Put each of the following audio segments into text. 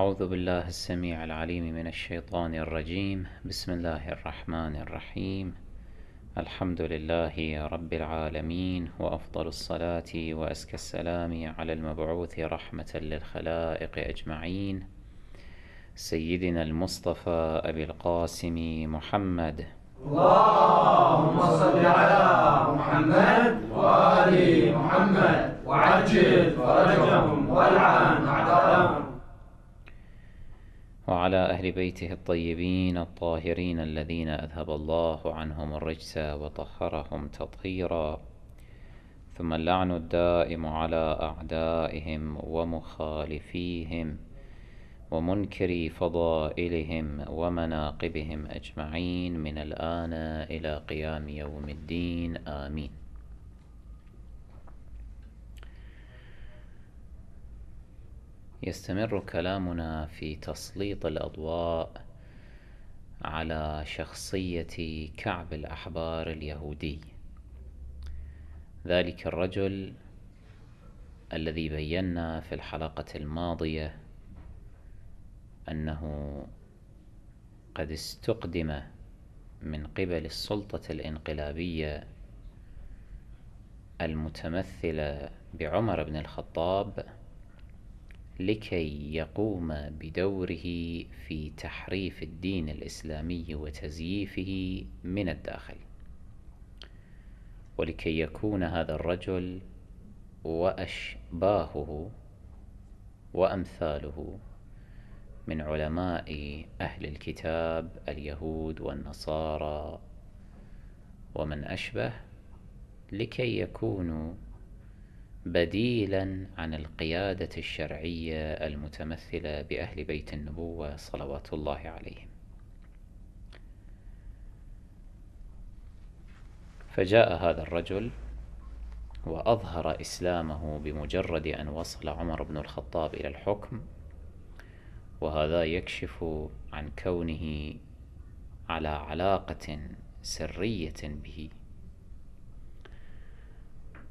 أعوذ بالله السميع العليم من الشيطان الرجيم بسم الله الرحمن الرحيم الحمد لله رب العالمين وأفضل الصلاة وأزكى السلام على المبعوث رحمة للخلائق أجمعين سيدنا المصطفى أبي القاسم محمد اللهم صل على محمد وآل محمد وعجل فرجهم والعن وعلى أهل بيته الطيبين الطاهرين الذين أذهب الله عنهم الرجس وطهرهم تطهيرا ثم اللعن الدائم على أعدائهم ومخالفيهم ومنكري فضائلهم ومناقبهم أجمعين من الآن إلى قيام يوم الدين آمين يستمر كلامنا في تسليط الأضواء على شخصية كعب الأحبار اليهودي ذلك الرجل الذي بينا في الحلقة الماضية أنه قد استقدم من قبل السلطة الانقلابية المتمثلة بعمر بن الخطاب لكي يقوم بدوره في تحريف الدين الإسلامي وتزييفه من الداخل ولكي يكون هذا الرجل وأشباهه وأمثاله من علماء أهل الكتاب اليهود والنصارى ومن أشبه لكي يكونوا بديلا عن القيادة الشرعية المتمثلة بأهل بيت النبوة صلوات الله عليهم فجاء هذا الرجل وأظهر إسلامه بمجرد أن وصل عمر بن الخطاب إلى الحكم وهذا يكشف عن كونه على علاقة سرية به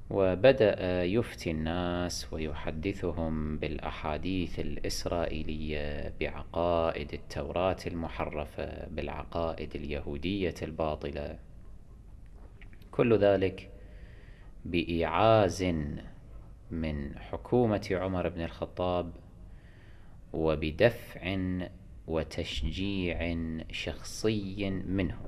وبدأ يفتي الناس ويحدثهم بالأحاديث الإسرائيلية بعقائد التوراة المحرفة بالعقائد اليهودية الباطلة كل ذلك بإيعاز من حكومة عمر بن الخطاب وبدفع وتشجيع شخصي منه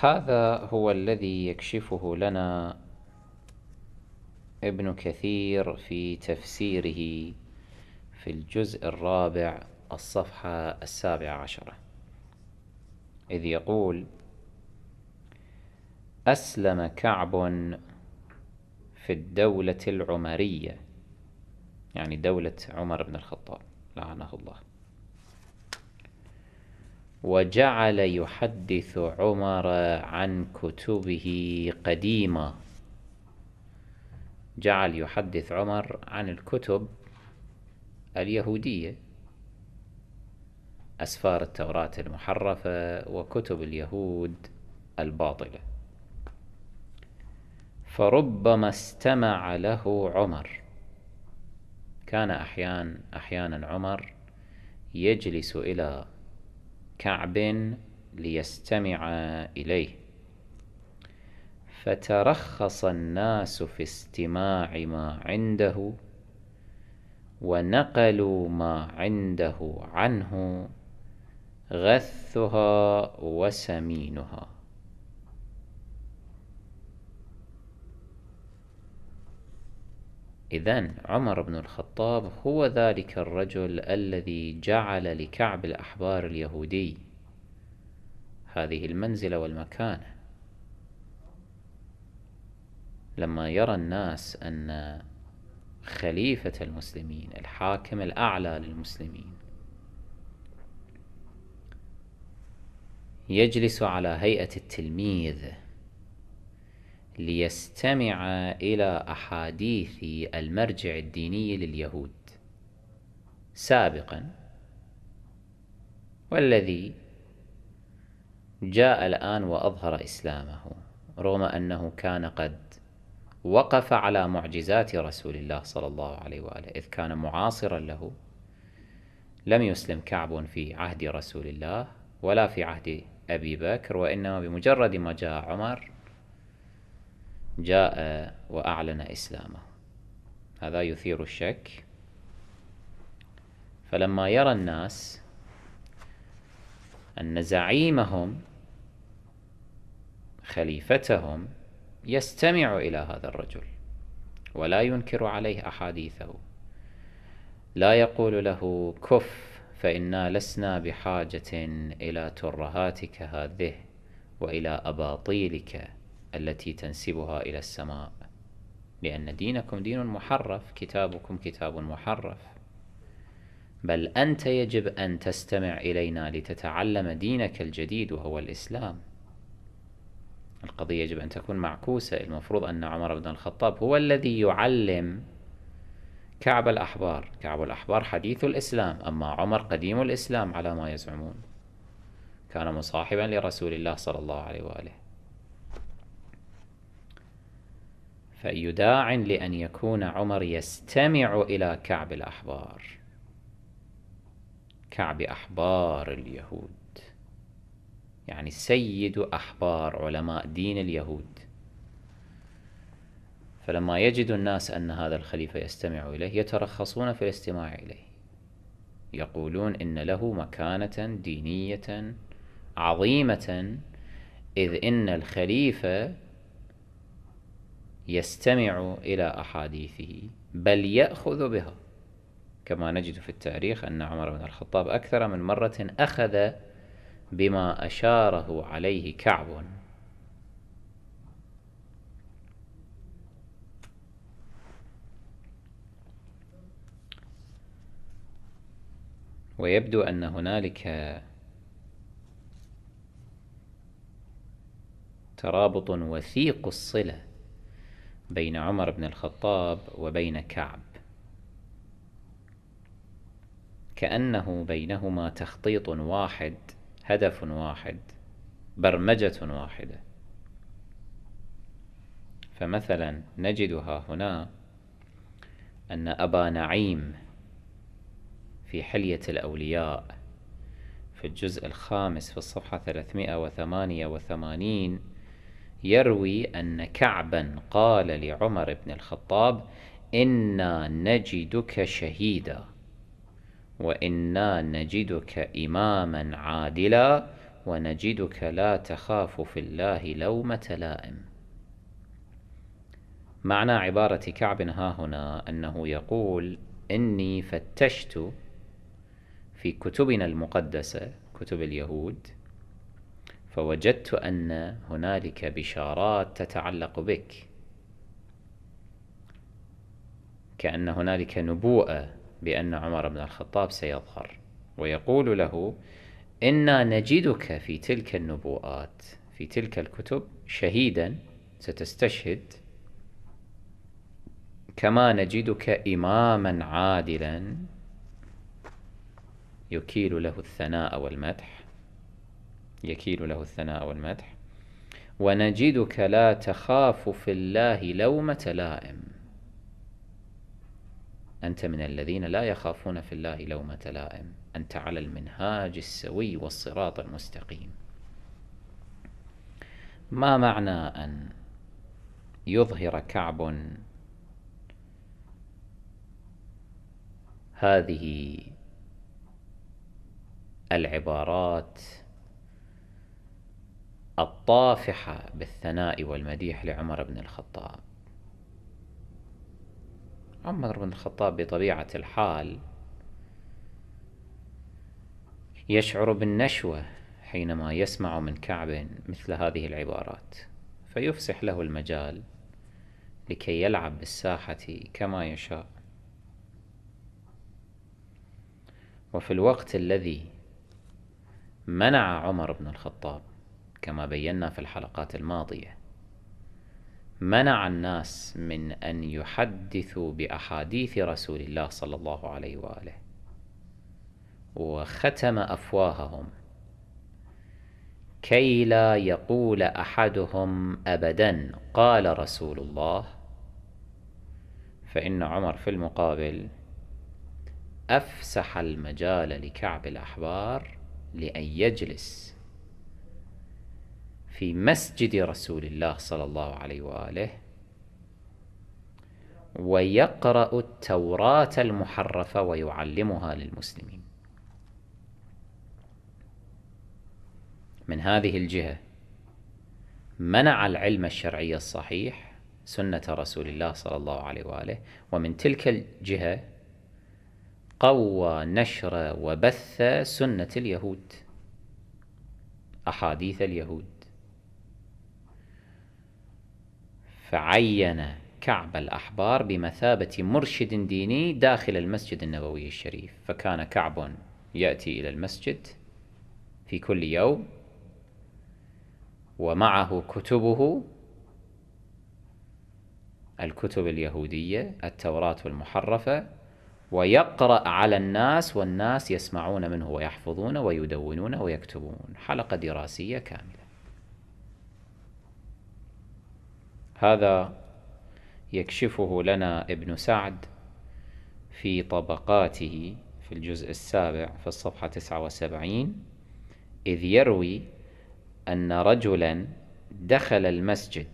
هذا هو الذي يكشفه لنا ابن كثير في تفسيره في الجزء الرابع الصفحة السابعة عشرة إذ يقول أسلم كعب في الدولة العمرية يعني دولة عمر بن الخطاب لعنه الله وجعل يحدث عمر عن كتبه قديمة جعل يحدث عمر عن الكتب اليهودية أسفار التوراة المحرفة وكتب اليهود الباطلة فربما استمع له عمر كان أحيان أحيانا عمر يجلس إلى كعب ليستمع إليه فترخص الناس في استماع ما عنده ونقلوا ما عنده عنه غثها وسمينها إذا عمر بن الخطاب هو ذلك الرجل الذي جعل لكعب الأحبار اليهودي هذه المنزلة والمكانة لما يرى الناس أن خليفة المسلمين الحاكم الأعلى للمسلمين يجلس على هيئة التلميذ ليستمع إلى أحاديث المرجع الديني لليهود سابقا والذي جاء الآن وأظهر إسلامه رغم أنه كان قد وقف على معجزات رسول الله صلى الله عليه وآله إذ كان معاصرا له لم يسلم كعب في عهد رسول الله ولا في عهد أبي بكر وإنما بمجرد ما جاء عمر جاء وأعلن إسلامه هذا يثير الشك فلما يرى الناس أن زعيمهم خليفتهم يستمع إلى هذا الرجل ولا ينكر عليه أحاديثه لا يقول له كف فإنا لسنا بحاجة إلى ترهاتك هذه وإلى أباطيلك التي تنسبها إلى السماء لأن دينكم دين محرف كتابكم كتاب محرف بل أنت يجب أن تستمع إلينا لتتعلم دينك الجديد وهو الإسلام القضية يجب أن تكون معكوسة المفروض أن عمر بن الخطاب هو الذي يعلم كعب الأحبار كعب الأحبار حديث الإسلام أما عمر قديم الإسلام على ما يزعمون كان مصاحبا لرسول الله صلى الله عليه وآله فأي داع لأن يكون عمر يستمع إلى كعب الأحبار كعب أحبار اليهود يعني سيد أحبار علماء دين اليهود فلما يجد الناس أن هذا الخليفة يستمع إليه يترخصون في الاستماع إليه يقولون إن له مكانة دينية عظيمة إذ إن الخليفة يستمع إلى أحاديثه بل يأخذ بها كما نجد في التاريخ أن عمر بن الخطاب أكثر من مرة أخذ بما أشاره عليه كعب ويبدو أن هنالك ترابط وثيق الصلة بين عمر بن الخطاب وبين كعب كأنه بينهما تخطيط واحد هدف واحد برمجة واحدة فمثلا نجدها هنا أن أبا نعيم في حلية الأولياء في الجزء الخامس في الصفحة 388 يروي أن كعبا قال لعمر بن الخطاب إنا نجدك شهيدا وإنا نجدك إماما عادلا ونجدك لا تخاف في الله لومة لائم معنى عبارة كعب ها هنا أنه يقول إني فتشت في كتبنا المقدسة كتب اليهود فوجدت أن هنالك بشارات تتعلق بك كأن هنالك نبوءة بأن عمر بن الخطاب سيظهر ويقول له إنا نجدك في تلك النبوءات في تلك الكتب شهيدا ستستشهد كما نجدك إماما عادلا يكيل له الثناء والمدح يكيل له الثناء والمدح ونجدك لا تخاف في الله لومة لائم أنت من الذين لا يخافون في الله لومة لائم أنت على المنهاج السوي والصراط المستقيم ما معنى أن يظهر كعب هذه العبارات الطافحة بالثناء والمديح لعمر بن الخطاب عمر بن الخطاب بطبيعة الحال يشعر بالنشوة حينما يسمع من كعب مثل هذه العبارات فيفسح له المجال لكي يلعب بالساحة كما يشاء وفي الوقت الذي منع عمر بن الخطاب كما بينا في الحلقات الماضية منع الناس من أن يحدثوا بأحاديث رسول الله صلى الله عليه وآله وختم أفواههم كي لا يقول أحدهم أبدا قال رسول الله فإن عمر في المقابل أفسح المجال لكعب الأحبار لأن يجلس في مسجد رسول الله صلى الله عليه واله ويقرا التوراه المحرفه ويعلمها للمسلمين من هذه الجهه منع العلم الشرعي الصحيح سنه رسول الله صلى الله عليه واله ومن تلك الجهه قوى نشر وبث سنه اليهود احاديث اليهود فعين كعب الأحبار بمثابة مرشد ديني داخل المسجد النبوي الشريف فكان كعب يأتي إلى المسجد في كل يوم ومعه كتبه الكتب اليهودية التوراة المحرفة ويقرأ على الناس والناس يسمعون منه ويحفظون ويدونون ويكتبون حلقة دراسية كاملة هذا يكشفه لنا ابن سعد في طبقاته في الجزء السابع في الصفحة 79 إذ يروي أن رجلا دخل المسجد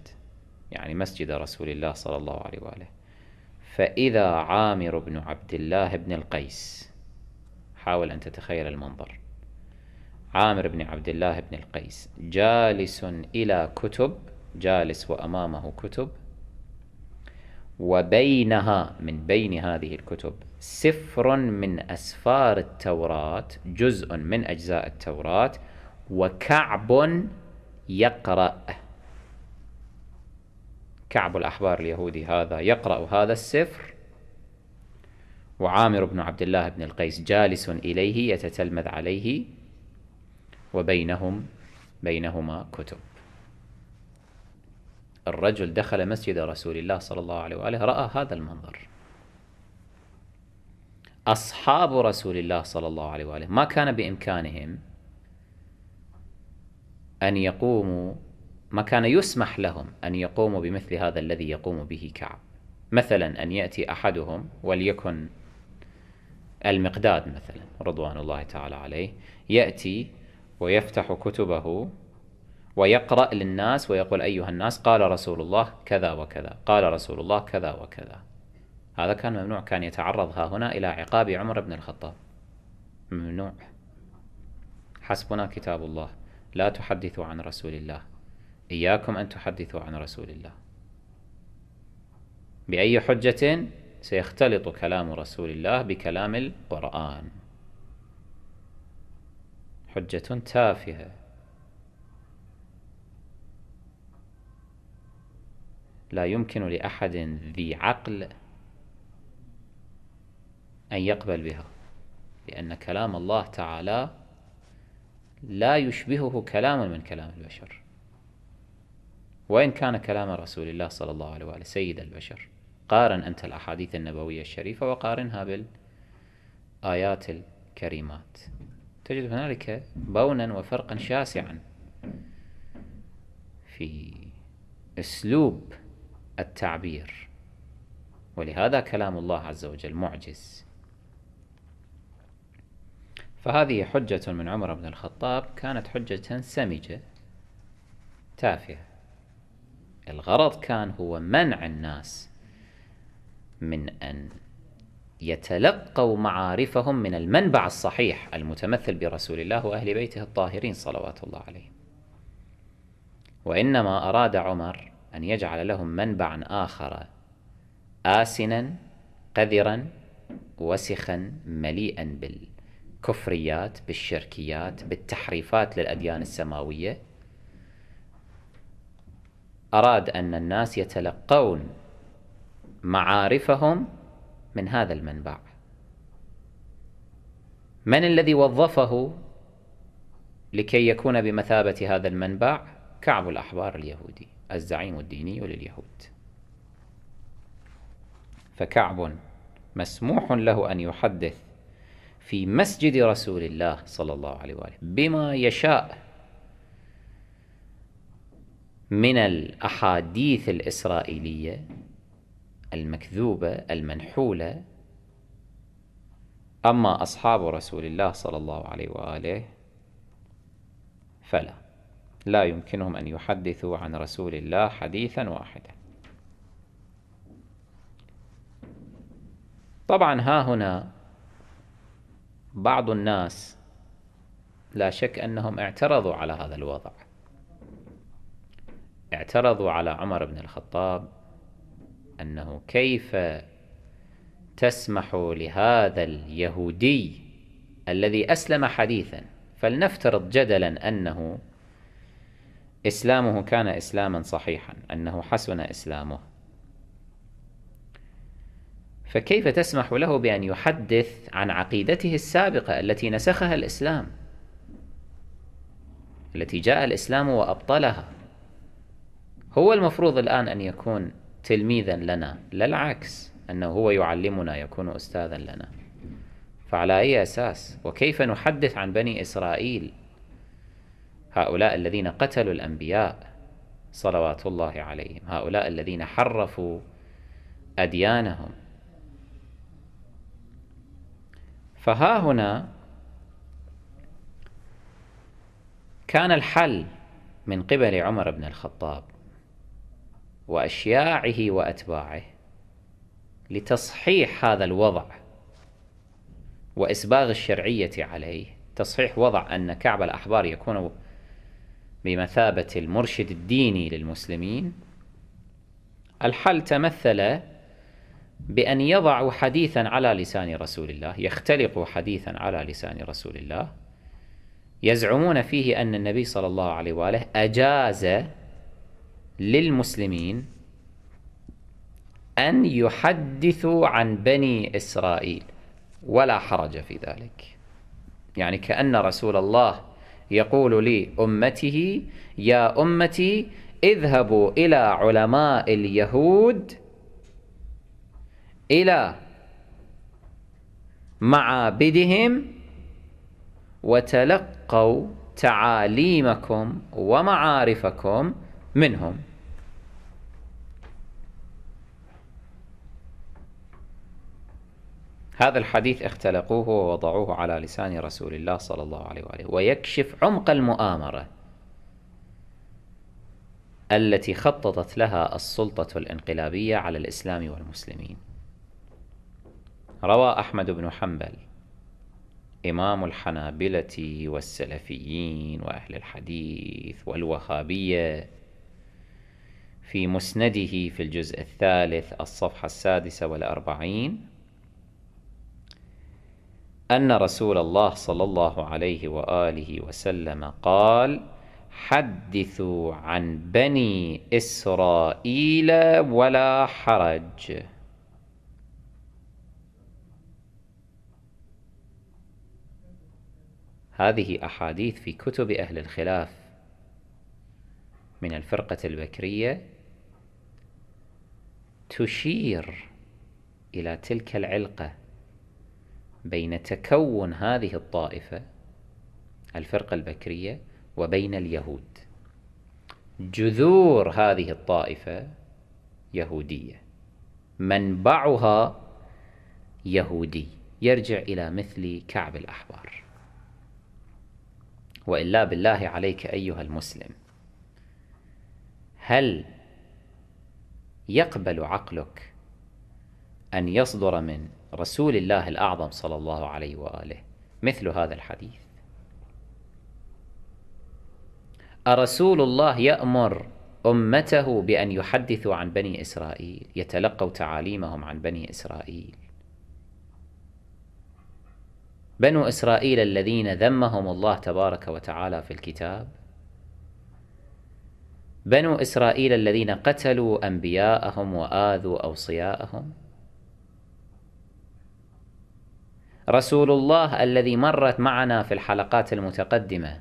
يعني مسجد رسول الله صلى الله عليه وآله فإذا عامر بن عبد الله بن القيس حاول أن تتخيل المنظر عامر بن عبد الله بن القيس جالس إلى كتب جالس وأمامه كتب وبينها من بين هذه الكتب سفر من أسفار التوراة جزء من أجزاء التوراة وكعب يقرأ كعب الأحبار اليهودي هذا يقرأ هذا السفر وعامر بن عبد الله بن القيس جالس إليه يتتلمذ عليه وبينهم بينهما كتب الرجل دخل مسجد رسول الله صلى الله عليه وآله رأى هذا المنظر أصحاب رسول الله صلى الله عليه وآله ما كان بإمكانهم أن يقوموا ما كان يسمح لهم أن يقوموا بمثل هذا الذي يقوم به كعب مثلا أن يأتي أحدهم وليكن المقداد مثلا رضوان الله تعالى عليه يأتي ويفتح كتبه ويقرأ للناس ويقول أيها الناس قال رسول الله كذا وكذا قال رسول الله كذا وكذا هذا كان ممنوع كان يتعرض ها هنا إلى عقاب عمر بن الخطاب ممنوع حسبنا كتاب الله لا تحدثوا عن رسول الله إياكم أن تحدثوا عن رسول الله بأي حجة سيختلط كلام رسول الله بكلام القرآن حجة تافهة لا يمكن لأحد ذي عقل أن يقبل بها لأن كلام الله تعالى لا يشبهه كلام من كلام البشر وإن كان كلام رسول الله صلى الله عليه وآله سيد البشر قارن أنت الأحاديث النبوية الشريفة وقارنها بالآيات الكريمات تجد هنالك بونا وفرقا شاسعا في اسلوب التعبير ولهذا كلام الله عز وجل معجز فهذه حجة من عمر بن الخطاب كانت حجة سمجة تافهة الغرض كان هو منع الناس من أن يتلقوا معارفهم من المنبع الصحيح المتمثل برسول الله وأهل بيته الطاهرين صلوات الله عليهم وإنما أراد عمر أن يجعل لهم منبعا آخر آسنا قذرا وسخا مليئا بالكفريات بالشركيات بالتحريفات للأديان السماوية أراد أن الناس يتلقون معارفهم من هذا المنبع من الذي وظفه لكي يكون بمثابة هذا المنبع كعب الأحبار اليهودي الزعيم الديني لليهود فكعب مسموح له أن يحدث في مسجد رسول الله صلى الله عليه وآله بما يشاء من الأحاديث الإسرائيلية المكذوبة المنحولة أما أصحاب رسول الله صلى الله عليه وآله فلا لا يمكنهم أن يحدثوا عن رسول الله حديثا واحدا طبعا ها هنا بعض الناس لا شك أنهم اعترضوا على هذا الوضع اعترضوا على عمر بن الخطاب أنه كيف تسمح لهذا اليهودي الذي أسلم حديثا فلنفترض جدلا أنه إسلامه كان إسلاما صحيحا أنه حسن إسلامه فكيف تسمح له بأن يحدث عن عقيدته السابقة التي نسخها الإسلام التي جاء الإسلام وأبطلها هو المفروض الآن أن يكون تلميذا لنا لا العكس أنه هو يعلمنا يكون أستاذا لنا فعلى أي أساس وكيف نحدث عن بني إسرائيل هؤلاء الذين قتلوا الأنبياء صلوات الله عليهم هؤلاء الذين حرفوا أديانهم فها هنا كان الحل من قبل عمر بن الخطاب وأشياعه وأتباعه لتصحيح هذا الوضع وإسباغ الشرعية عليه تصحيح وضع أن كعب الأحبار يكون بمثابة المرشد الديني للمسلمين الحل تمثل بأن يضعوا حديثا على لسان رسول الله يختلقوا حديثا على لسان رسول الله يزعمون فيه أن النبي صلى الله عليه وآله أجاز للمسلمين أن يحدثوا عن بني إسرائيل ولا حرج في ذلك يعني كأن رسول الله يقول لأمته يا أمتي اذهبوا إلى علماء اليهود إلى معابدهم وتلقوا تعاليمكم ومعارفكم منهم هذا الحديث اختلقوه ووضعوه على لسان رسول الله صلى الله عليه وآله ويكشف عمق المؤامرة التي خططت لها السلطة الانقلابية على الإسلام والمسلمين روى أحمد بن حنبل إمام الحنابلة والسلفيين وأهل الحديث والوهابية في مسنده في الجزء الثالث الصفحة السادسة والأربعين أن رسول الله صلى الله عليه وآله وسلم قال حدثوا عن بني إسرائيل ولا حرج هذه أحاديث في كتب أهل الخلاف من الفرقة البكرية تشير إلى تلك العلقة بين تكون هذه الطائفة الفرقة البكرية وبين اليهود جذور هذه الطائفة يهودية منبعها يهودي يرجع إلى مثل كعب الأحبار وإلا بالله عليك أيها المسلم هل يقبل عقلك أن يصدر من رسول الله الأعظم صلى الله عليه وآله مثل هذا الحديث أرسول الله يأمر أمته بأن يحدثوا عن بني إسرائيل يتلقوا تعاليمهم عن بني إسرائيل بنو إسرائيل الذين ذمهم الله تبارك وتعالى في الكتاب بنو إسرائيل الذين قتلوا أنبياءهم وآذوا أوصياءهم رسول الله الذي مرت معنا في الحلقات المتقدمه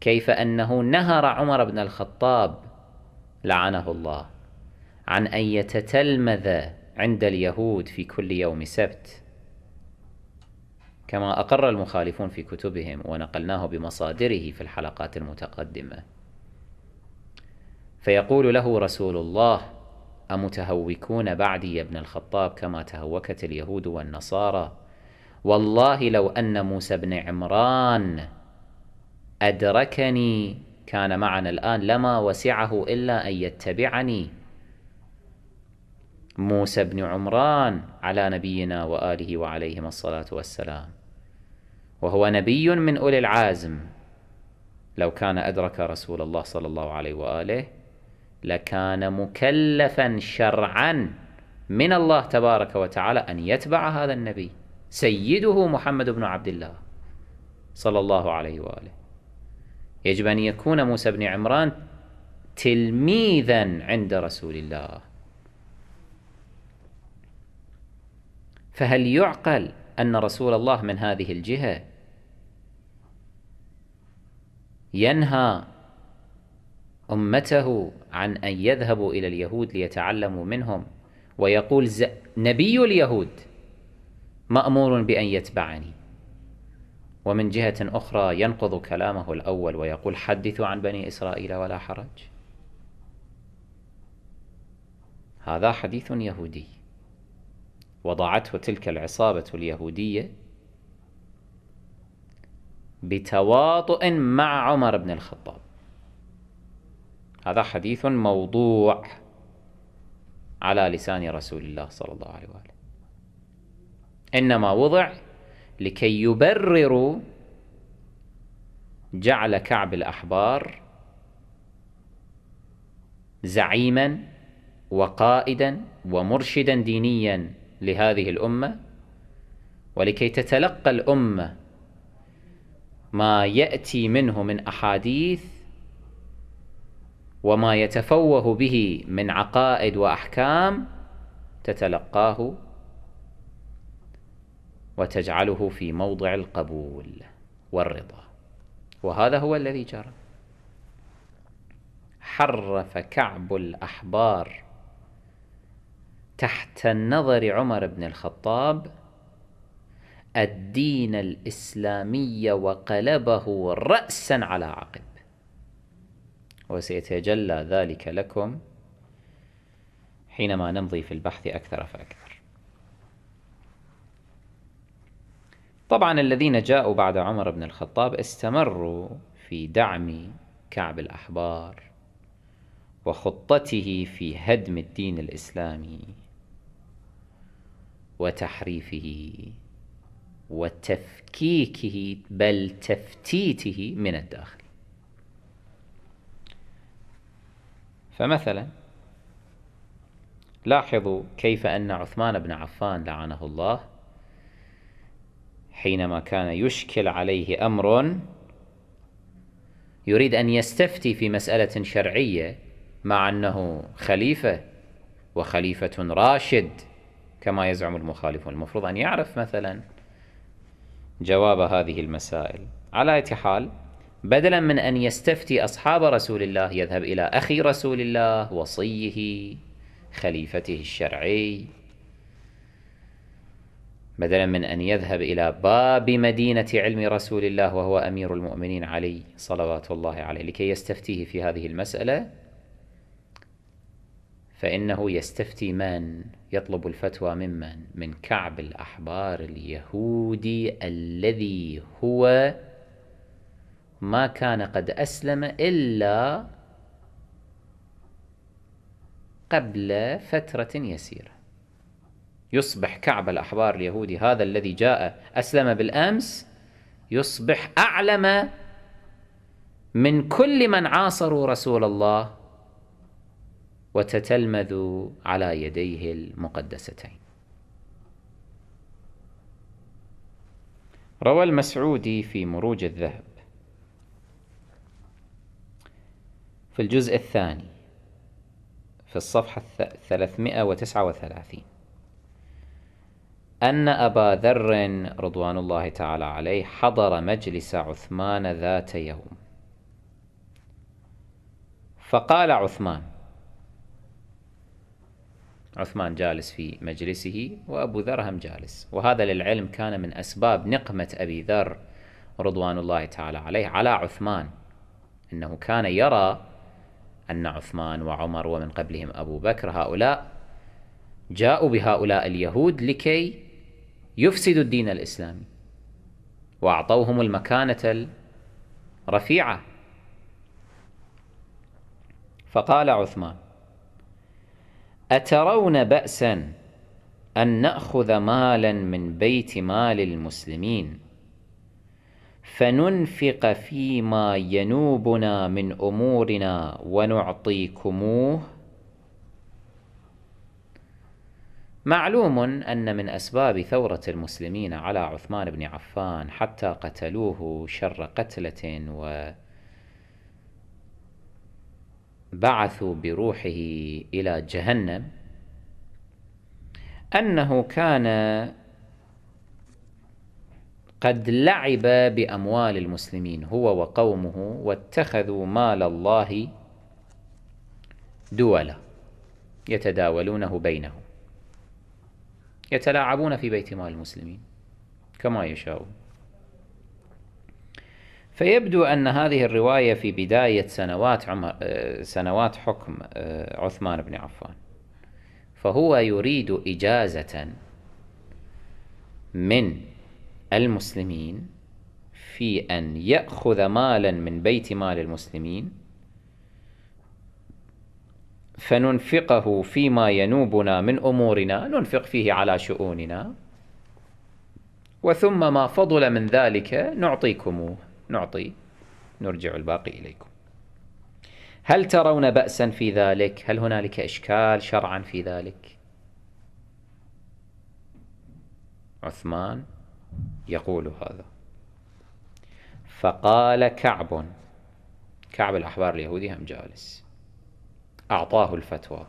كيف انه نهر عمر بن الخطاب لعنه الله عن ان يتتلمذ عند اليهود في كل يوم سبت كما اقر المخالفون في كتبهم ونقلناه بمصادره في الحلقات المتقدمه فيقول له رسول الله امتهوكون بعدي يا ابن الخطاب كما تهوكت اليهود والنصارى والله لو أن موسى بن عمران أدركني كان معنا الآن لما وسعه إلا أن يتبعني موسى بن عمران على نبينا وآله وعليهما الصلاة والسلام وهو نبي من أولي العازم لو كان أدرك رسول الله صلى الله عليه وآله لكان مكلفا شرعا من الله تبارك وتعالى أن يتبع هذا النبي سيده محمد بن عبد الله صلى الله عليه واله يجب ان يكون موسى بن عمران تلميذا عند رسول الله فهل يعقل ان رسول الله من هذه الجهه ينهى امته عن ان يذهبوا الى اليهود ليتعلموا منهم ويقول نبي اليهود مامور بان يتبعني ومن جهه اخرى ينقض كلامه الاول ويقول حدثوا عن بني اسرائيل ولا حرج هذا حديث يهودي وضعته تلك العصابه اليهوديه بتواطؤ مع عمر بن الخطاب هذا حديث موضوع على لسان رسول الله صلى الله عليه واله إنما وضع لكي يبرروا جعل كعب الأحبار زعيما وقائدا ومرشدا دينيا لهذه الأمة ولكي تتلقى الأمة ما يأتي منه من أحاديث وما يتفوه به من عقائد وأحكام تتلقاه وتجعله في موضع القبول والرضا وهذا هو الذي جرى حرف كعب الأحبار تحت نظر عمر بن الخطاب الدين الإسلامي وقلبه رأسا على عقب وسيتجلى ذلك لكم حينما نمضي في البحث أكثر فأكثر طبعا الذين جاءوا بعد عمر بن الخطاب استمروا في دعم كعب الأحبار وخطته في هدم الدين الإسلامي وتحريفه وتفكيكه بل تفتيته من الداخل فمثلا لاحظوا كيف أن عثمان بن عفان لعنه الله حينما كان يشكل عليه أمر يريد أن يستفتي في مسألة شرعية مع أنه خليفة وخليفة راشد كما يزعم المخالف المفروض أن يعرف مثلا جواب هذه المسائل على أي حال بدلا من أن يستفتي أصحاب رسول الله يذهب إلى أخي رسول الله وصيه خليفته الشرعي بدلا من أن يذهب إلى باب مدينة علم رسول الله وهو أمير المؤمنين علي صلوات الله عليه لكي يستفتيه في هذه المسألة فإنه يستفتي من يطلب الفتوى ممن من كعب الأحبار اليهودي الذي هو ما كان قد أسلم إلا قبل فترة يسيرة يصبح كعب الأحبار اليهودي هذا الذي جاء أسلم بالأمس يصبح أعلم من كل من عاصروا رسول الله وتتلمذوا على يديه المقدستين روى المسعودي في مروج الذهب في الجزء الثاني في الصفحة 339 أن أبا ذر رضوان الله تعالى عليه حضر مجلس عثمان ذات يوم فقال عثمان عثمان جالس في مجلسه وأبو ذر هم جالس وهذا للعلم كان من أسباب نقمة أبي ذر رضوان الله تعالى عليه على عثمان أنه كان يرى أن عثمان وعمر ومن قبلهم أبو بكر هؤلاء جاءوا بهؤلاء اليهود لكي يفسد الدين الاسلامي واعطوهم المكانه الرفيعه فقال عثمان اترون باسا ان ناخذ مالا من بيت مال المسلمين فننفق فيما ينوبنا من امورنا ونعطيكموه معلوم أن من أسباب ثورة المسلمين على عثمان بن عفان حتى قتلوه شر قتلة و بعثوا بروحه إلى جهنم أنه كان قد لعب بأموال المسلمين هو وقومه واتخذوا مال الله دولا يتداولونه بينهم يتلاعبون في بيت مال المسلمين كما يشاءون فيبدو أن هذه الرواية في بداية سنوات عمر آه، سنوات حكم آه، عثمان بن عفان فهو يريد إجازة من المسلمين في أن يأخذ مالا من بيت مال المسلمين فننفقه فيما ينوبنا من امورنا ننفق فيه على شؤوننا وثم ما فضل من ذلك نعطيكموه نعطي نرجع الباقي اليكم هل ترون باسا في ذلك هل هنالك اشكال شرعا في ذلك عثمان يقول هذا فقال كعب كعب الأحبار اليهودي هم جالس أعطاه الفتوى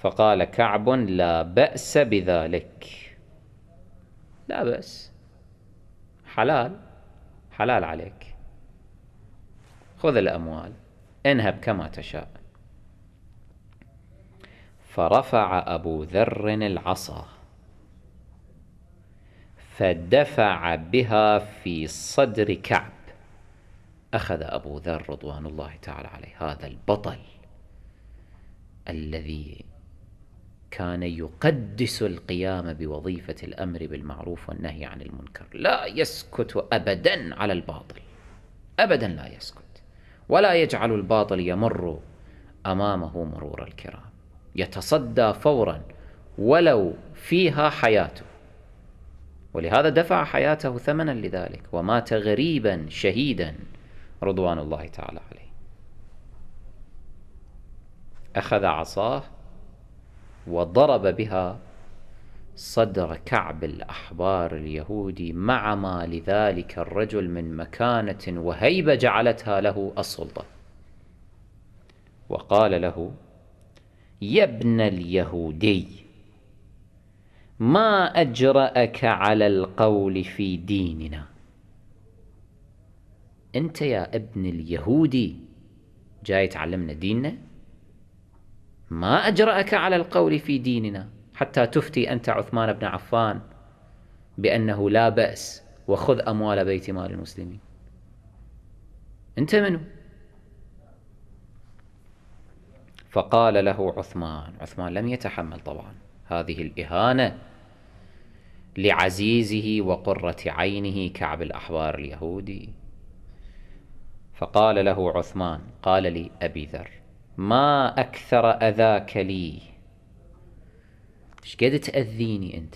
فقال كعب لا بأس بذلك لا بأس حلال حلال عليك خذ الأموال انهب كما تشاء فرفع أبو ذر العصا فدفع بها في صدر كعب أخذ أبو ذر رضوان الله تعالى عليه هذا البطل الذي كان يقدس القيام بوظيفة الأمر بالمعروف والنهي عن المنكر لا يسكت أبدا على الباطل أبدا لا يسكت ولا يجعل الباطل يمر أمامه مرور الكرام يتصدى فورا ولو فيها حياته ولهذا دفع حياته ثمنا لذلك ومات غريبا شهيدا رضوان الله تعالى عليه أخذ عصاه وضرب بها صدر كعب الأحبار اليهودي مع ما لذلك الرجل من مكانة وهيبة جعلتها له السلطة وقال له يا ابن اليهودي ما أجرأك على القول في ديننا انت يا ابن اليهودي جاي تعلمنا ديننا ما اجراك على القول في ديننا حتى تفتي انت عثمان بن عفان بانه لا باس وخذ اموال بيت مال المسلمين انت منو فقال له عثمان عثمان لم يتحمل طبعا هذه الاهانه لعزيزه وقره عينه كعب الاحبار اليهودي فقال له عثمان قال لي أبي ذر ما أكثر أذاك لي شقد تأذيني أنت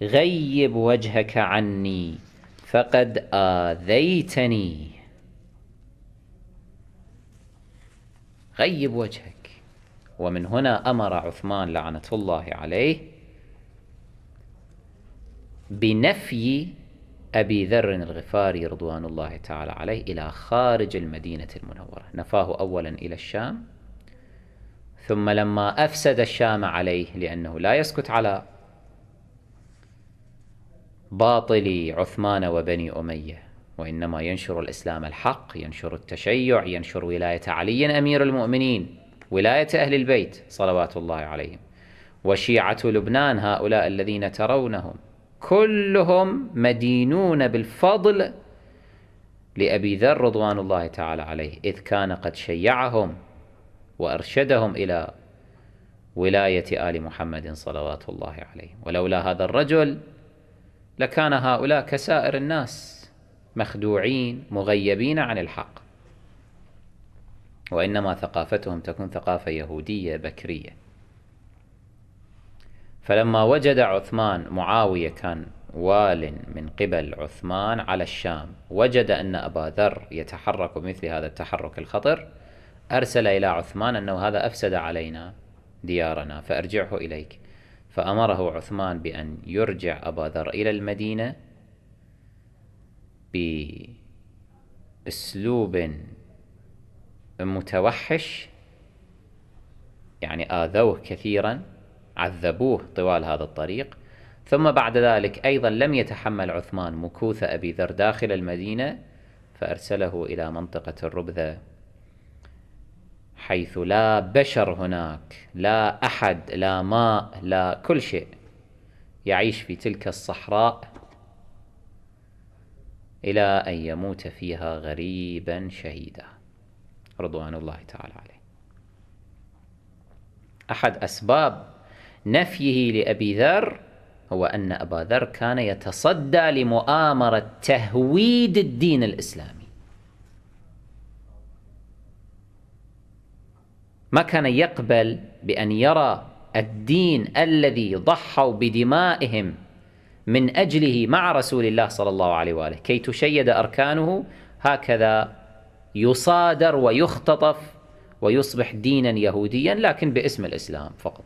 غيب وجهك عني فقد آذيتني غيب وجهك ومن هنا أمر عثمان لعنة الله عليه بنفي أبي ذر الغفاري رضوان الله تعالى عليه إلى خارج المدينة المنورة نفاه أولا إلى الشام ثم لما أفسد الشام عليه لأنه لا يسكت على باطل عثمان وبني أمية وإنما ينشر الإسلام الحق ينشر التشيع ينشر ولاية علي أمير المؤمنين ولاية أهل البيت صلوات الله عليهم وشيعة لبنان هؤلاء الذين ترونهم كلهم مدينون بالفضل لأبي ذر رضوان الله تعالى عليه إذ كان قد شيعهم وأرشدهم إلى ولاية آل محمد صلوات الله عليه ولولا هذا الرجل لكان هؤلاء كسائر الناس مخدوعين مغيبين عن الحق وإنما ثقافتهم تكون ثقافة يهودية بكرية فلما وجد عثمان معاوية كان وال من قبل عثمان على الشام وجد أن أبا ذر يتحرك مثل هذا التحرك الخطر أرسل إلى عثمان أنه هذا أفسد علينا ديارنا فأرجعه إليك فأمره عثمان بأن يرجع أبا ذر إلى المدينة بأسلوب متوحش يعني آذوه كثيرا عذبوه طوال هذا الطريق ثم بعد ذلك أيضا لم يتحمل عثمان مكوث أبي ذر داخل المدينة فأرسله إلى منطقة الربذة حيث لا بشر هناك لا أحد لا ماء لا كل شيء يعيش في تلك الصحراء إلى أن يموت فيها غريبا شهيدا رضوان الله تعالى عليه أحد أسباب نفيه لأبي ذر هو أن أبا ذر كان يتصدى لمؤامرة تهويد الدين الإسلامي ما كان يقبل بأن يرى الدين الذي ضحوا بدمائهم من أجله مع رسول الله صلى الله عليه وآله كي تشيد أركانه هكذا يصادر ويختطف ويصبح دينا يهوديا لكن باسم الإسلام فقط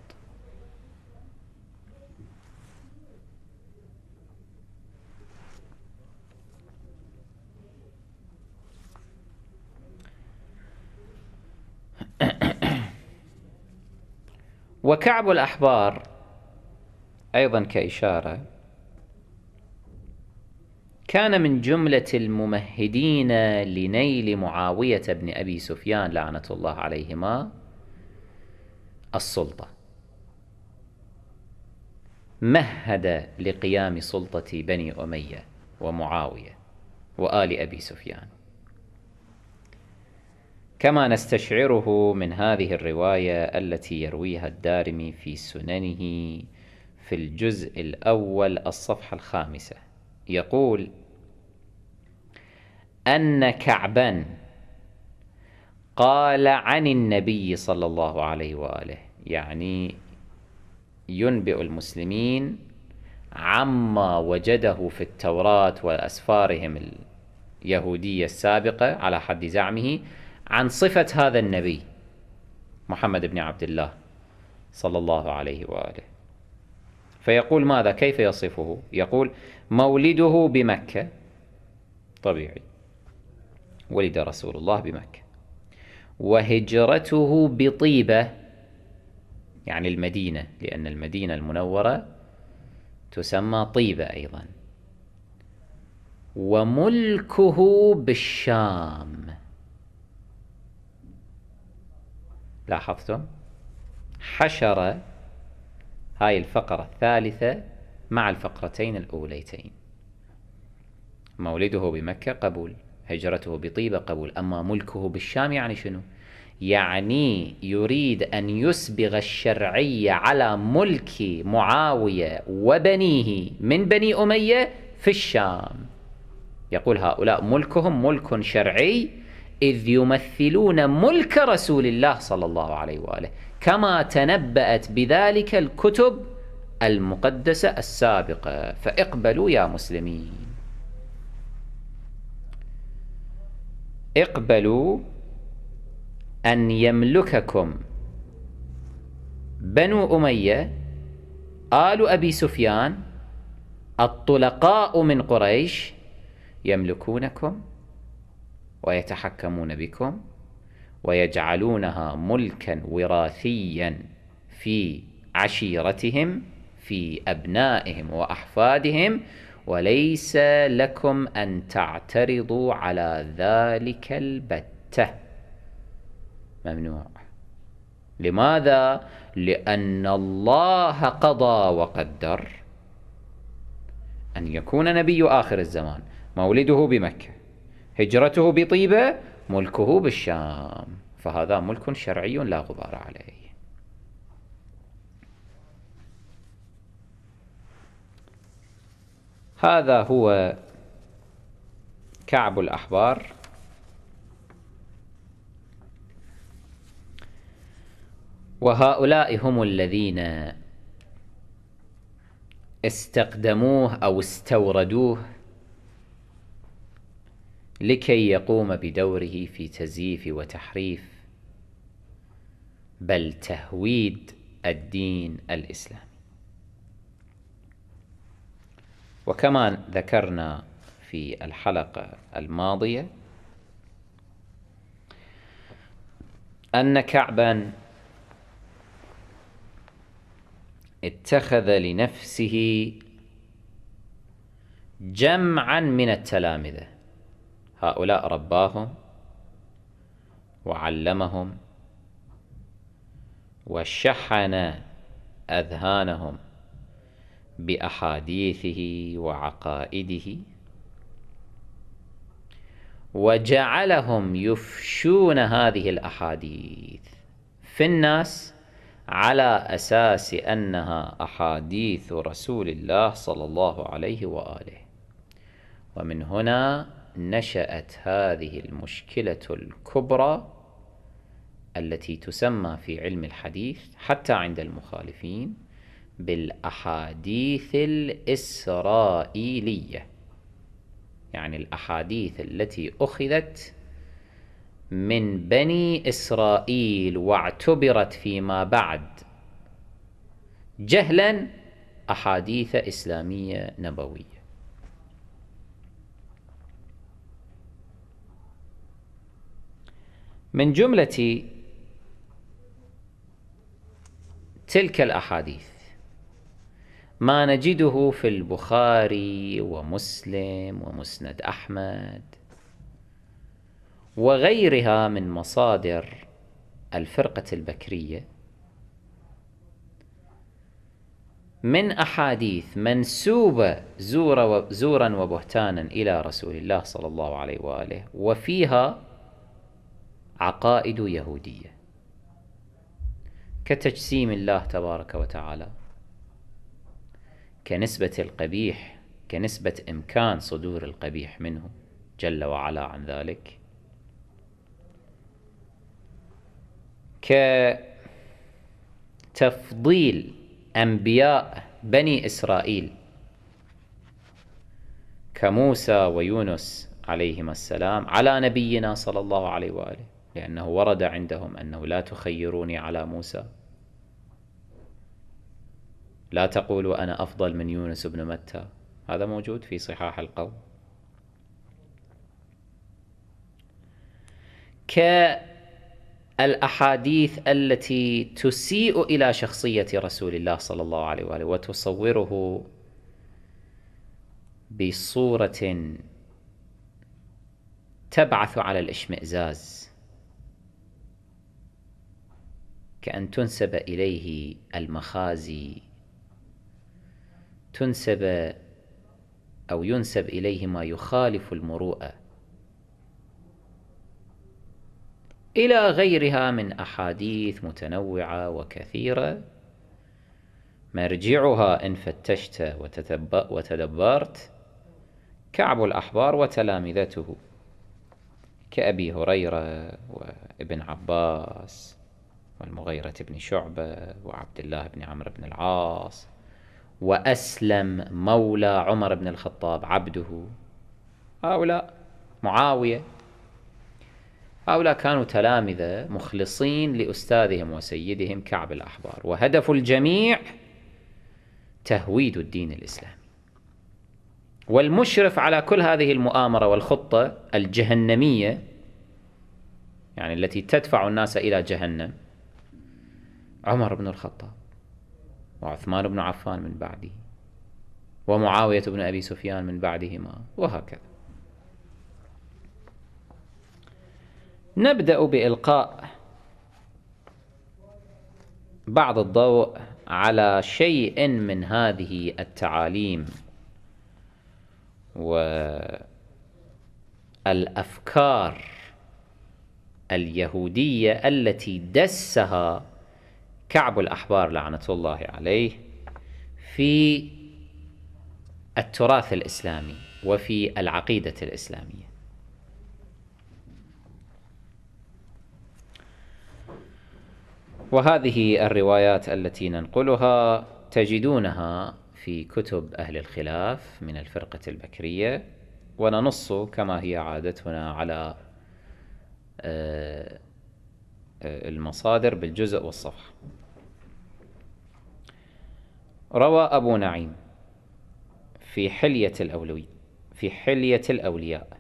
وكعب الأحبار أيضا كإشارة كان من جملة الممهدين لنيل معاوية بن أبي سفيان لعنة الله عليهما السلطة مهد لقيام سلطة بني أمية ومعاوية وآل أبي سفيان كما نستشعره من هذه الرواية التي يرويها الدارمي في سننه في الجزء الأول الصفحة الخامسة يقول أن كعبا قال عن النبي صلى الله عليه وآله يعني ينبئ المسلمين عما وجده في التوراة وأسفارهم اليهودية السابقة على حد زعمه عن صفة هذا النبي محمد بن عبد الله صلى الله عليه وآله فيقول ماذا كيف يصفه يقول مولده بمكة طبيعي ولد رسول الله بمكة وهجرته بطيبة يعني المدينة لأن المدينة المنورة تسمى طيبة أيضا وملكه بالشام لاحظتم حشر هاي الفقرة الثالثة مع الفقرتين الأوليتين مولده بمكة قبول هجرته بطيبة قبول أما ملكه بالشام يعني شنو يعني يريد أن يسبغ الشرعية على ملك معاوية وبنيه من بني أمية في الشام يقول هؤلاء ملكهم ملك شرعي إذ يمثلون ملك رسول الله صلى الله عليه وآله كما تنبأت بذلك الكتب المقدسة السابقة فاقبلوا يا مسلمين اقبلوا أن يملككم بنو أمية آل أبي سفيان الطلقاء من قريش يملكونكم ويتحكمون بكم ويجعلونها ملكا وراثيا في عشيرتهم في ابنائهم واحفادهم وليس لكم ان تعترضوا على ذلك البته ممنوع لماذا لان الله قضى وقدر ان يكون نبي اخر الزمان مولده بمكه هجرته بطيبة ملكه بالشام فهذا ملك شرعي لا غبار عليه هذا هو كعب الأحبار وهؤلاء هم الذين استقدموه أو استوردوه لكي يقوم بدوره في تزييف وتحريف بل تهويد الدين الاسلامي وكما ذكرنا في الحلقه الماضيه ان كعبا اتخذ لنفسه جمعا من التلامذه هؤلاء رباهم وعلمهم وشحن أذهانهم بأحاديثه وعقائده وجعلهم يفشون هذه الأحاديث في الناس على أساس أنها أحاديث رسول الله صلى الله عليه وآله ومن هنا نشأت هذه المشكلة الكبرى التي تسمى في علم الحديث حتى عند المخالفين بالأحاديث الإسرائيلية يعني الأحاديث التي أخذت من بني إسرائيل واعتبرت فيما بعد جهلا أحاديث إسلامية نبوية من جملة تلك الأحاديث ما نجده في البخاري ومسلم ومسند أحمد وغيرها من مصادر الفرقة البكرية من أحاديث منسوبة زورا وبهتانا إلى رسول الله صلى الله عليه وآله وفيها عقائد يهودية كتجسيم الله تبارك وتعالى كنسبة القبيح كنسبة إمكان صدور القبيح منه جل وعلا عن ذلك كتفضيل أنبياء بني إسرائيل كموسى ويونس عليهما السلام على نبينا صلى الله عليه وآله لأنه ورد عندهم أنه لا تخيروني على موسى لا تقولوا أنا أفضل من يونس بن متى هذا موجود في صحاح القول كالأحاديث التي تسيء إلى شخصية رسول الله صلى الله عليه وآله وتصوره بصورة تبعث على الاشمئزاز كأن تنسب إليه المخازي تنسب أو ينسب إليه ما يخالف المروءة إلى غيرها من أحاديث متنوعة وكثيرة مرجعها إن فتشت وتدبرت كعب الأحبار وتلامذته كأبي هريرة وابن عباس والمغيرة بن شعبة وعبد الله بن عمرو بن العاص وأسلم مولى عمر بن الخطاب عبده هؤلاء معاوية هؤلاء كانوا تلامذة مخلصين لأستاذهم وسيدهم كعب الأحبار وهدف الجميع تهويد الدين الإسلامي والمشرف على كل هذه المؤامرة والخطة الجهنمية يعني التي تدفع الناس إلى جهنم عمر بن الخطاب وعثمان بن عفان من بعده ومعاوية بن أبي سفيان من بعدهما وهكذا نبدأ بإلقاء بعض الضوء على شيء من هذه التعاليم والأفكار اليهودية التي دسها كعب الأحبار لعنة الله عليه في التراث الإسلامي وفي العقيدة الإسلامية وهذه الروايات التي ننقلها تجدونها في كتب أهل الخلاف من الفرقة البكرية وننص كما هي عادتنا على آه، آه، المصادر بالجزء والصفحة روى أبو نعيم في حلية الأولوي في حلية الأولياء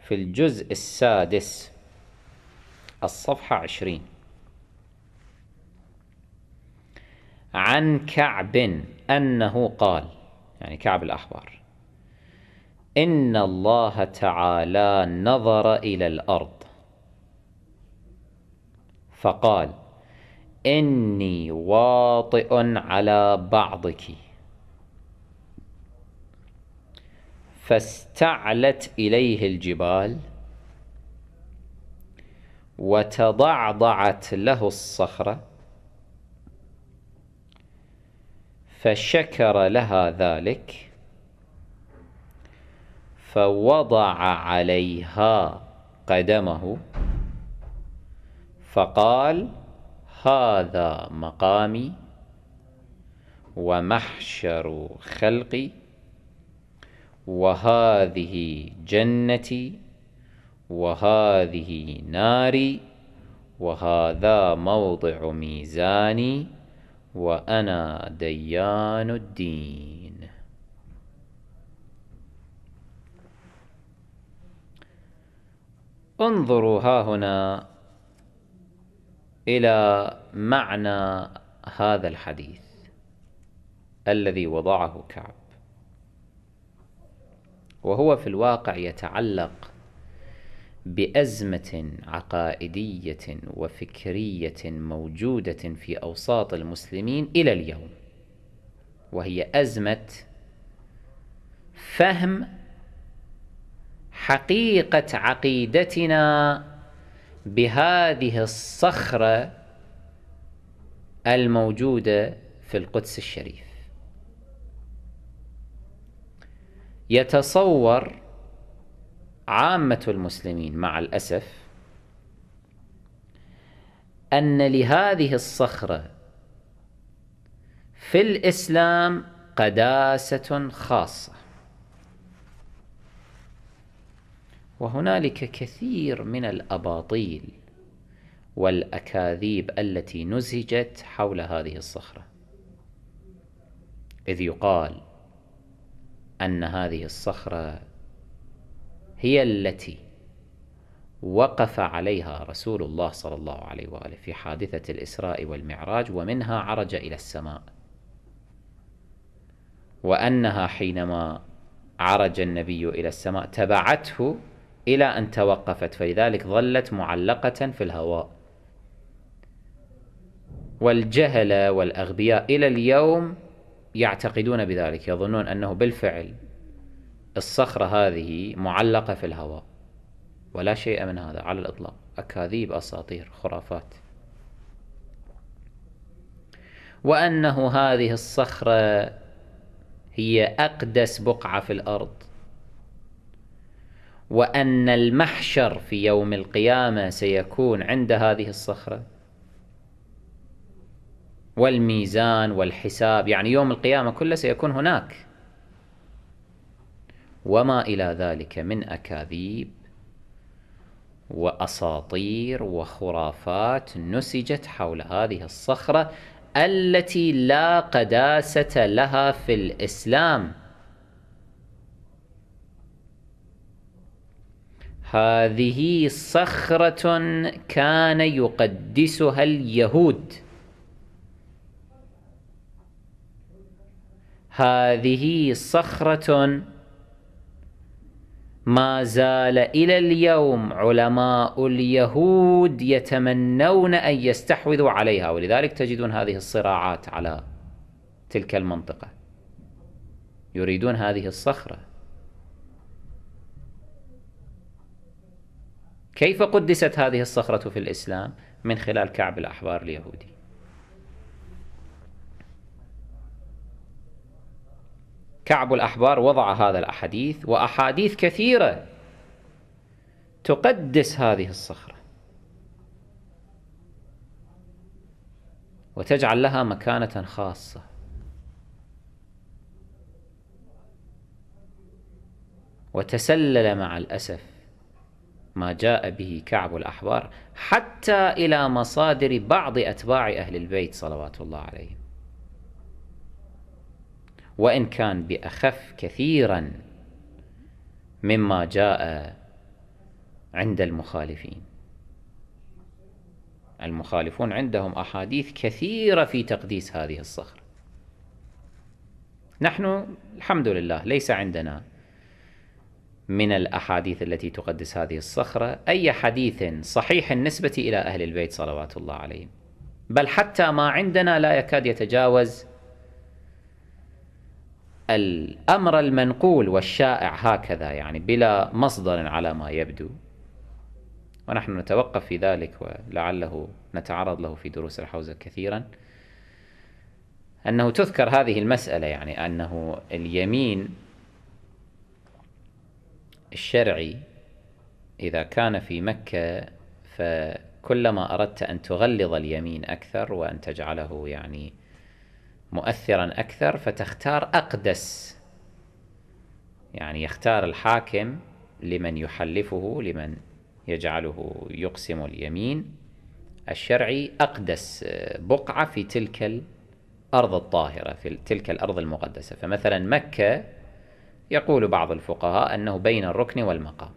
في الجزء السادس الصفحة عشرين عن كعب أنه قال يعني كعب الأحبار إن الله تعالى نظر إلى الأرض فقال إني واطئ على بعضك فاستعلت إليه الجبال وتضعضعت له الصخرة فشكر لها ذلك فوضع عليها قدمه فقال هذا مقامي ومحشر خلقي وهذه جنتي وهذه ناري وهذا موضع ميزاني وأنا ديان الدين انظروا ها هنا إلى معنى هذا الحديث الذي وضعه كعب وهو في الواقع يتعلق بأزمة عقائدية وفكرية موجودة في أوساط المسلمين إلى اليوم وهي أزمة فهم حقيقة عقيدتنا بهذه الصخرة الموجودة في القدس الشريف يتصور عامة المسلمين مع الأسف أن لهذه الصخرة في الإسلام قداسة خاصة وهنالك كثير من الاباطيل والاكاذيب التي نزجت حول هذه الصخره اذ يقال ان هذه الصخره هي التي وقف عليها رسول الله صلى الله عليه واله في حادثه الاسراء والمعراج ومنها عرج الى السماء وانها حينما عرج النبي الى السماء تبعته إلى أن توقفت فلذلك ظلت معلقة في الهواء والجهلة والأغبياء إلى اليوم يعتقدون بذلك يظنون أنه بالفعل الصخرة هذه معلقة في الهواء ولا شيء من هذا على الإطلاق أكاذيب أساطير خرافات وأنه هذه الصخرة هي أقدس بقعة في الأرض وأن المحشر في يوم القيامة سيكون عند هذه الصخرة والميزان والحساب يعني يوم القيامة كله سيكون هناك وما إلى ذلك من أكاذيب وأساطير وخرافات نسجت حول هذه الصخرة التي لا قداسة لها في الإسلام هذه صخرة كان يقدسها اليهود هذه صخرة ما زال إلى اليوم علماء اليهود يتمنون أن يستحوذوا عليها ولذلك تجدون هذه الصراعات على تلك المنطقة يريدون هذه الصخرة كيف قدست هذه الصخرة في الإسلام من خلال كعب الأحبار اليهودي كعب الأحبار وضع هذا الأحاديث وأحاديث كثيرة تقدس هذه الصخرة وتجعل لها مكانة خاصة وتسلل مع الأسف ما جاء به كعب الأحبار حتى إلى مصادر بعض أتباع أهل البيت صلوات الله عليهم وإن كان بأخف كثيرا مما جاء عند المخالفين المخالفون عندهم أحاديث كثيرة في تقديس هذه الصخرة نحن الحمد لله ليس عندنا من الأحاديث التي تقدس هذه الصخرة أي حديث صحيح النسبة إلى أهل البيت صلوات الله عليهم بل حتى ما عندنا لا يكاد يتجاوز الأمر المنقول والشائع هكذا يعني بلا مصدر على ما يبدو ونحن نتوقف في ذلك ولعله نتعرض له في دروس الحوزة كثيرا أنه تذكر هذه المسألة يعني أنه اليمين الشرعي إذا كان في مكة فكلما أردت أن تغلظ اليمين أكثر وأن تجعله يعني مؤثرا أكثر فتختار أقدس يعني يختار الحاكم لمن يحلفه لمن يجعله يقسم اليمين الشرعي أقدس بقعة في تلك الأرض الطاهرة في تلك الأرض المقدسة فمثلا مكة يقول بعض الفقهاء أنه بين الركن والمقام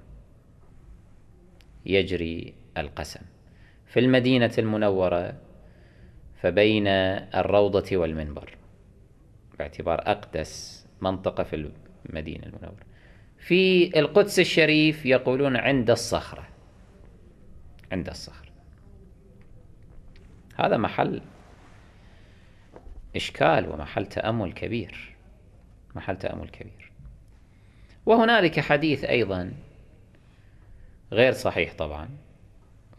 يجري القسم في المدينة المنورة فبين الروضة والمنبر باعتبار أقدس منطقة في المدينة المنورة في القدس الشريف يقولون عند الصخرة عند الصخرة هذا محل إشكال ومحل تأمل كبير محل تأمل كبير وهنالك حديث أيضا غير صحيح طبعا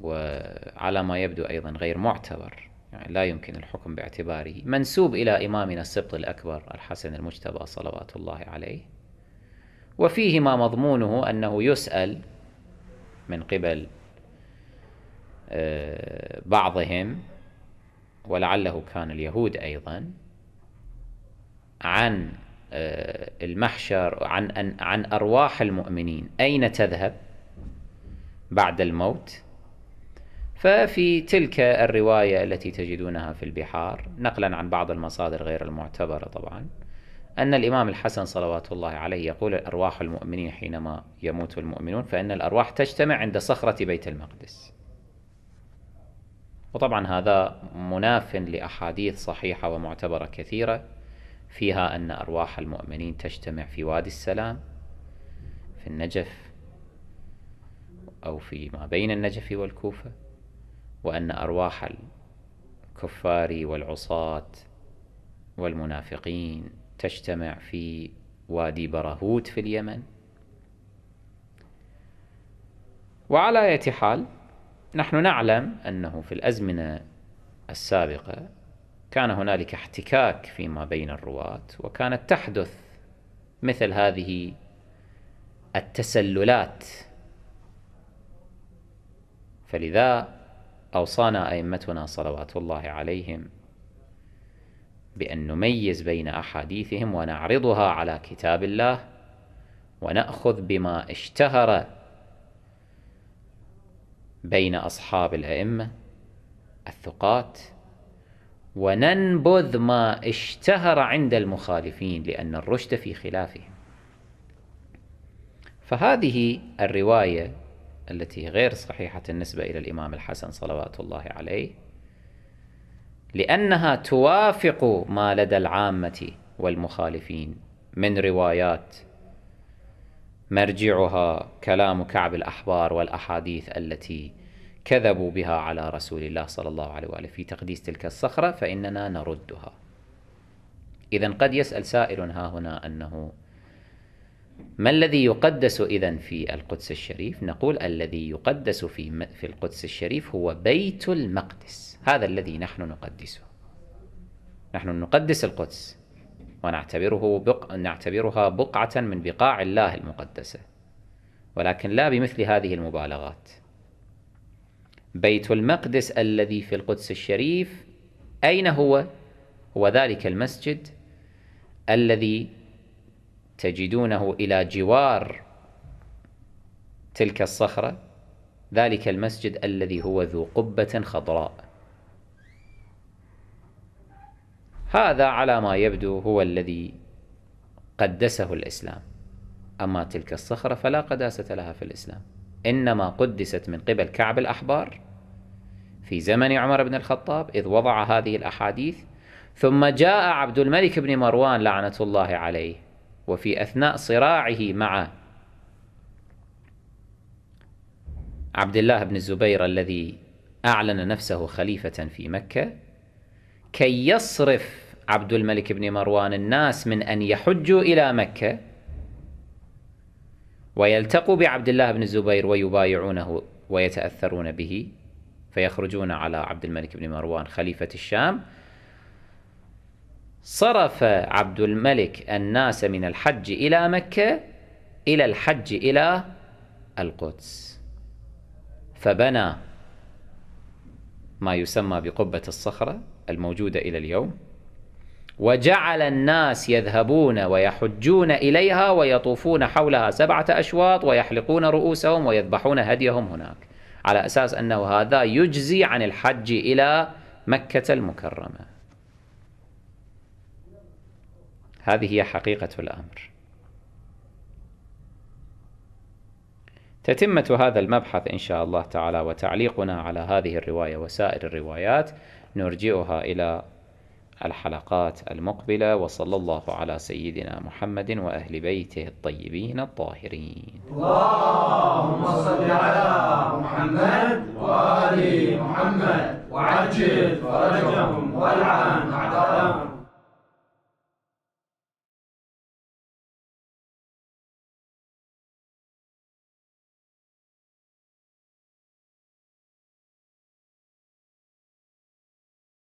وعلى ما يبدو أيضا غير معتبر يعني لا يمكن الحكم باعتباره منسوب إلى إمامنا السبط الأكبر الحسن المجتبى صلوات الله عليه وفيه ما مضمونه أنه يسأل من قبل آه، بعضهم ولعله كان اليهود أيضا عن آه، المحشر عن أن عن أرواح المؤمنين أين تذهب بعد الموت ففي تلك الرواية التي تجدونها في البحار نقلا عن بعض المصادر غير المعتبرة طبعا أن الإمام الحسن صلوات الله عليه يقول أرواح المؤمنين حينما يموت المؤمنون فإن الأرواح تجتمع عند صخرة بيت المقدس وطبعا هذا مناف لأحاديث صحيحة ومعتبرة كثيرة فيها أن أرواح المؤمنين تجتمع في وادي السلام في النجف أو في ما بين النجف والكوفة وأن أرواح الكفار والعصاة والمنافقين تجتمع في وادي برهوت في اليمن وعلى أية حال نحن نعلم أنه في الأزمنة السابقة كان هنالك احتكاك فيما بين الرواة وكانت تحدث مثل هذه التسللات فلذا أوصانا أئمتنا صلوات الله عليهم بأن نميز بين أحاديثهم ونعرضها على كتاب الله ونأخذ بما اشتهر بين أصحاب الأئمة الثقات وننبذ ما اشتهر عند المخالفين لأن الرشد في خلافهم فهذه الرواية التي غير صحيحة النسبة إلى الإمام الحسن صلوات الله عليه لأنها توافق ما لدى العامة والمخالفين من روايات مرجعها كلام كعب الأحبار والأحاديث التي كذبوا بها على رسول الله صلى الله عليه وآله في تقديس تلك الصخرة فإننا نردها إذا قد يسأل سائل ها هنا أنه ما الذي يقدس إذا في القدس الشريف نقول الذي يقدس في, في القدس الشريف هو بيت المقدس هذا الذي نحن نقدسه نحن نقدس القدس ونعتبره بق... نعتبرها بقعة من بقاع الله المقدسة ولكن لا بمثل هذه المبالغات بيت المقدس الذي في القدس الشريف أين هو؟ هو ذلك المسجد الذي تجدونه إلى جوار تلك الصخرة ذلك المسجد الذي هو ذو قبة خضراء هذا على ما يبدو هو الذي قدسه الإسلام أما تلك الصخرة فلا قداسة لها في الإسلام إنما قدست من قبل كعب الأحبار في زمن عمر بن الخطاب إذ وضع هذه الأحاديث ثم جاء عبد الملك بن مروان لعنة الله عليه وفي أثناء صراعه مع عبد الله بن الزبير الذي أعلن نفسه خليفة في مكة كي يصرف عبد الملك بن مروان الناس من أن يحجوا إلى مكة ويلتقوا بعبد الله بن الزبير ويبايعونه ويتأثرون به فيخرجون على عبد الملك بن مروان خليفة الشام صرف عبد الملك الناس من الحج إلى مكة إلى الحج إلى القدس فبنى ما يسمى بقبة الصخرة الموجودة إلى اليوم وجعل الناس يذهبون ويحجون إليها ويطوفون حولها سبعة أشواط ويحلقون رؤوسهم ويذبحون هديهم هناك على أساس أنه هذا يجزي عن الحج إلى مكة المكرمة هذه هي حقيقة الأمر تتمة هذا المبحث إن شاء الله تعالى وتعليقنا على هذه الرواية وسائر الروايات نرجئها إلى الحلقات المقبلة وصلى الله على سيدنا محمد وأهل بيته الطيبين الطاهرين اللهم صل على محمد وآل محمد وعجل فرجهم والعن أعدائهم